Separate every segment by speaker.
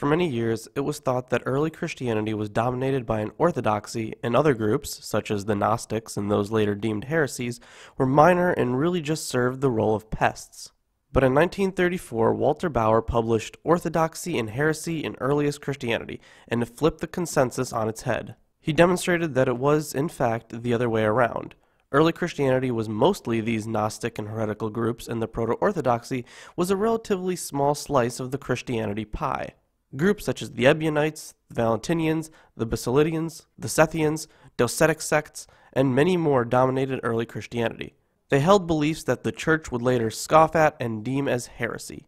Speaker 1: For many years, it was thought that early Christianity was dominated by an orthodoxy, and other groups, such as the Gnostics and those later deemed heresies, were minor and really just served the role of pests. But in 1934, Walter Bauer published Orthodoxy and Heresy in Earliest Christianity, and flipped the consensus on its head. He demonstrated that it was, in fact, the other way around. Early Christianity was mostly these Gnostic and heretical groups, and the Proto-Orthodoxy was a relatively small slice of the Christianity pie. Groups such as the Ebionites, the Valentinians, the Basilidians, the Sethians, Docetic sects, and many more dominated early Christianity. They held beliefs that the church would later scoff at and deem as heresy.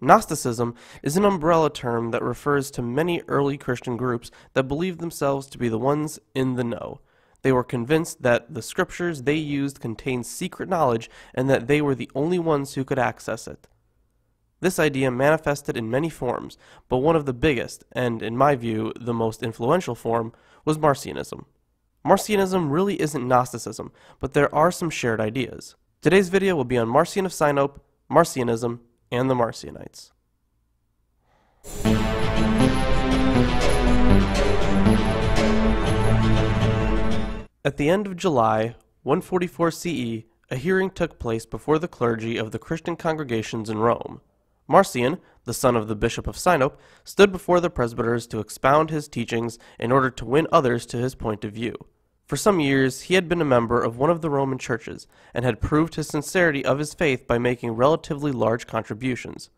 Speaker 1: Gnosticism is an umbrella term that refers to many early Christian groups that believed themselves to be the ones in the know. They were convinced that the scriptures they used contained secret knowledge and that they were the only ones who could access it. This idea manifested in many forms, but one of the biggest, and in my view, the most influential form, was Marcionism. Marcionism really isn't Gnosticism, but there are some shared ideas. Today's video will be on Marcion of Sinope, Marcionism, and the Marcionites. At the end of July 144 CE, a hearing took place before the clergy of the Christian congregations in Rome. Marcion, the son of the bishop of Sinope, stood before the presbyters to expound his teachings in order to win others to his point of view. For some years he had been a member of one of the Roman churches, and had proved his sincerity of his faith by making relatively large contributions.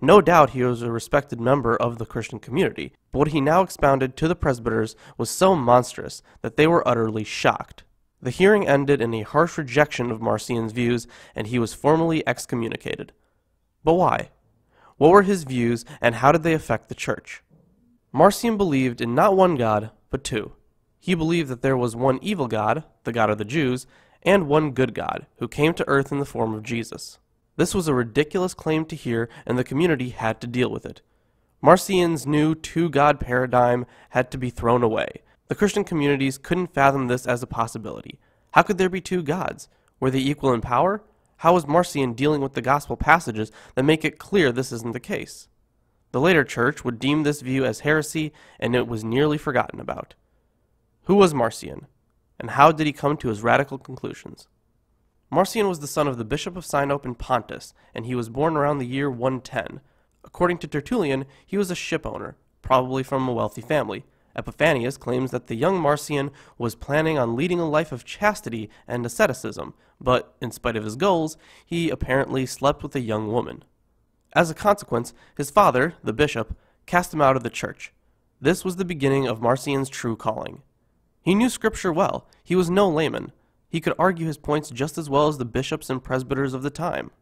Speaker 1: No doubt he was a respected member of the Christian community, but what he now expounded to the presbyters was so monstrous that they were utterly shocked. The hearing ended in a harsh rejection of Marcion's views, and he was formally excommunicated. But why? What were his views, and how did they affect the church? Marcion believed in not one God, but two. He believed that there was one evil God, the God of the Jews, and one good God, who came to earth in the form of Jesus. This was a ridiculous claim to hear, and the community had to deal with it. Marcion's new two-God paradigm had to be thrown away. The Christian communities couldn't fathom this as a possibility. How could there be two gods? Were they equal in power? How is Marcion dealing with the gospel passages that make it clear this isn't the case? The later church would deem this view as heresy, and it was nearly forgotten about. Who was Marcion, and how did he come to his radical conclusions? Marcion was the son of the bishop of Sinope in Pontus, and he was born around the year 110. According to Tertullian, he was a shipowner, probably from a wealthy family, Epiphanius claims that the young Marcion was planning on leading a life of chastity and asceticism, but, in spite of his goals, he apparently slept with a young woman. As a consequence, his father, the bishop, cast him out of the church. This was the beginning of Marcion's true calling. He knew scripture well, he was no layman. He could argue his points just as well as the bishops and presbyters of the time.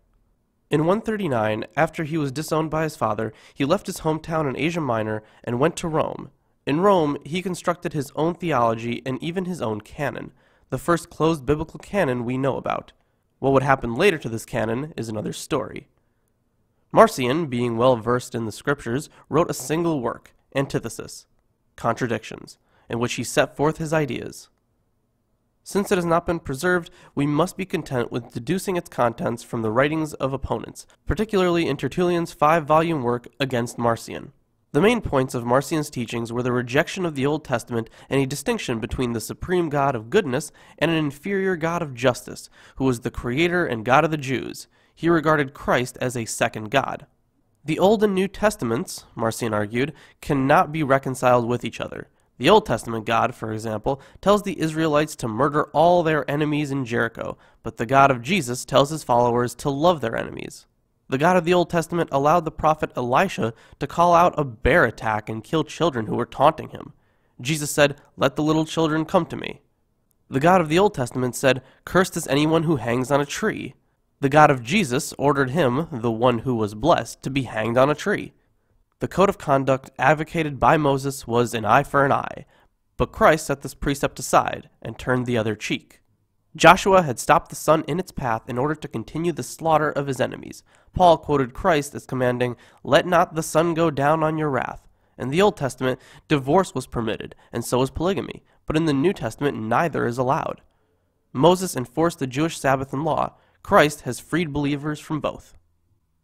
Speaker 1: In 139, after he was disowned by his father, he left his hometown in Asia Minor and went to Rome, in Rome, he constructed his own theology and even his own canon, the first closed biblical canon we know about. What would happen later to this canon is another story. Marcion, being well versed in the scriptures, wrote a single work, Antithesis, Contradictions, in which he set forth his ideas. Since it has not been preserved, we must be content with deducing its contents from the writings of opponents, particularly in Tertullian's five-volume work Against Marcion. The main points of Marcion's teachings were the rejection of the Old Testament and a distinction between the supreme God of goodness and an inferior God of justice, who was the creator and God of the Jews. He regarded Christ as a second God. The Old and New Testaments, Marcion argued, cannot be reconciled with each other. The Old Testament God, for example, tells the Israelites to murder all their enemies in Jericho, but the God of Jesus tells his followers to love their enemies. The God of the Old Testament allowed the prophet Elisha to call out a bear attack and kill children who were taunting him. Jesus said, Let the little children come to me. The God of the Old Testament said, Cursed is anyone who hangs on a tree. The God of Jesus ordered him, the one who was blessed, to be hanged on a tree. The code of conduct advocated by Moses was an eye for an eye, but Christ set this precept aside and turned the other cheek. Joshua had stopped the sun in its path in order to continue the slaughter of his enemies. Paul quoted Christ as commanding, Let not the sun go down on your wrath. In the Old Testament, divorce was permitted, and so was polygamy, but in the New Testament, neither is allowed. Moses enforced the Jewish Sabbath and law. Christ has freed believers from both.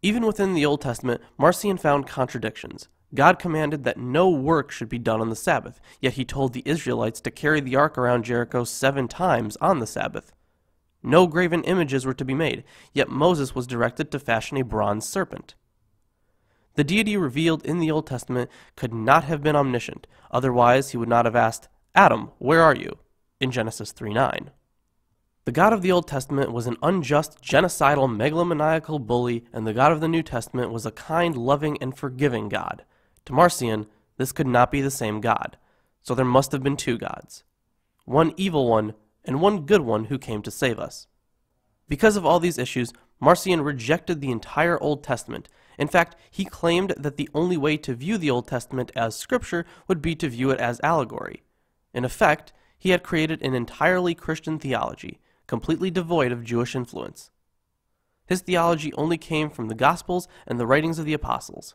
Speaker 1: Even within the Old Testament, Marcion found contradictions. God commanded that no work should be done on the Sabbath, yet he told the Israelites to carry the ark around Jericho seven times on the Sabbath. No graven images were to be made, yet Moses was directed to fashion a bronze serpent. The deity revealed in the Old Testament could not have been omniscient, otherwise he would not have asked, Adam, where are you? in Genesis 3:9. The God of the Old Testament was an unjust, genocidal, megalomaniacal bully, and the God of the New Testament was a kind, loving, and forgiving God. To Marcion, this could not be the same god, so there must have been two gods. One evil one, and one good one who came to save us. Because of all these issues, Marcion rejected the entire Old Testament. In fact, he claimed that the only way to view the Old Testament as scripture would be to view it as allegory. In effect, he had created an entirely Christian theology, completely devoid of Jewish influence. His theology only came from the Gospels and the writings of the Apostles.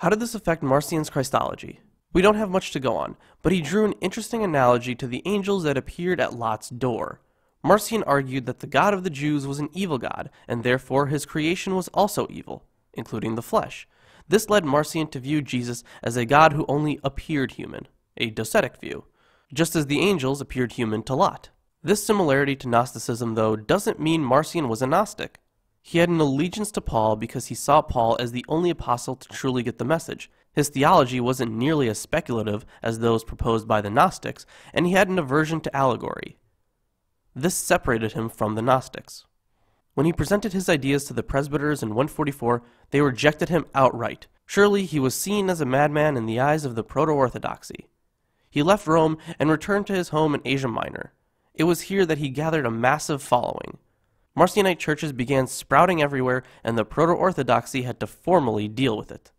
Speaker 1: How did this affect Marcion's Christology? We don't have much to go on, but he drew an interesting analogy to the angels that appeared at Lot's door. Marcion argued that the God of the Jews was an evil God, and therefore his creation was also evil, including the flesh. This led Marcion to view Jesus as a God who only appeared human, a docetic view, just as the angels appeared human to Lot. This similarity to Gnosticism, though, doesn't mean Marcion was a Gnostic. He had an allegiance to Paul because he saw Paul as the only apostle to truly get the message. His theology wasn't nearly as speculative as those proposed by the Gnostics, and he had an aversion to allegory. This separated him from the Gnostics. When he presented his ideas to the presbyters in 144, they rejected him outright. Surely he was seen as a madman in the eyes of the Proto-Orthodoxy. He left Rome and returned to his home in Asia Minor. It was here that he gathered a massive following. Marcionite churches began sprouting everywhere, and the Proto Orthodoxy had to formally deal with it.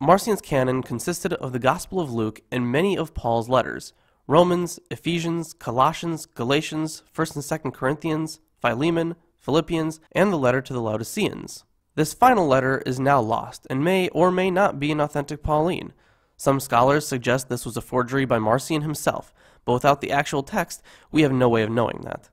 Speaker 1: Marcion's canon consisted of the Gospel of Luke and many of Paul's letters Romans, Ephesians, Colossians, Galatians, 1st and 2nd Corinthians, Philemon, Philippians, and the letter to the Laodiceans. This final letter is now lost and may or may not be an authentic Pauline. Some scholars suggest this was a forgery by Marcion himself, but without the actual text, we have no way of knowing that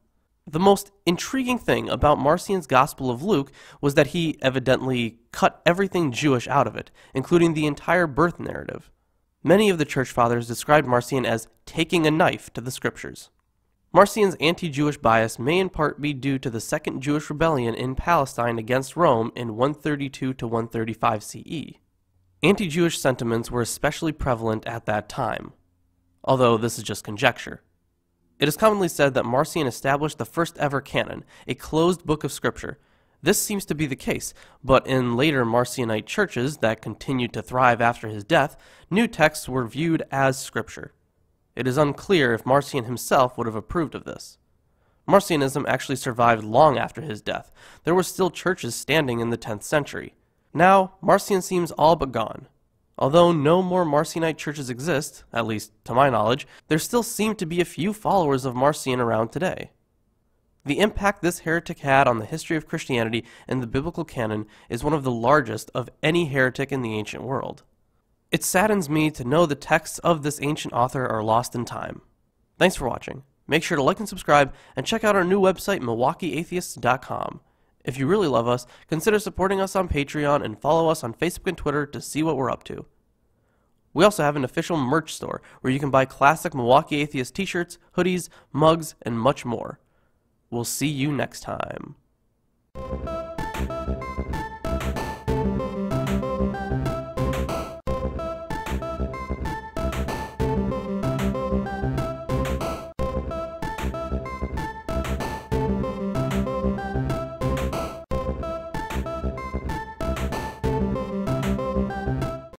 Speaker 1: the most intriguing thing about Marcion's Gospel of Luke was that he evidently cut everything Jewish out of it, including the entire birth narrative. Many of the church fathers described Marcion as taking a knife to the scriptures. Marcion's anti-Jewish bias may in part be due to the Second Jewish Rebellion in Palestine against Rome in 132 to 135 CE. Anti-Jewish sentiments were especially prevalent at that time, although this is just conjecture. It is commonly said that Marcion established the first ever canon, a closed book of scripture. This seems to be the case, but in later Marcionite churches that continued to thrive after his death, new texts were viewed as scripture. It is unclear if Marcion himself would have approved of this. Marcionism actually survived long after his death. There were still churches standing in the 10th century. Now, Marcion seems all but gone. Although no more Marcionite churches exist, at least to my knowledge, there still seem to be a few followers of Marcion around today. The impact this heretic had on the history of Christianity and the biblical canon is one of the largest of any heretic in the ancient world. It saddens me to know the texts of this ancient author are lost in time. Thanks for watching. Make sure to like and subscribe, and check out our new website, milwaukeeatheists.com. If you really love us, consider supporting us on Patreon and follow us on Facebook and Twitter to see what we're up to. We also have an official merch store where you can buy classic Milwaukee Atheist t shirts, hoodies, mugs, and much more. We'll see you next time.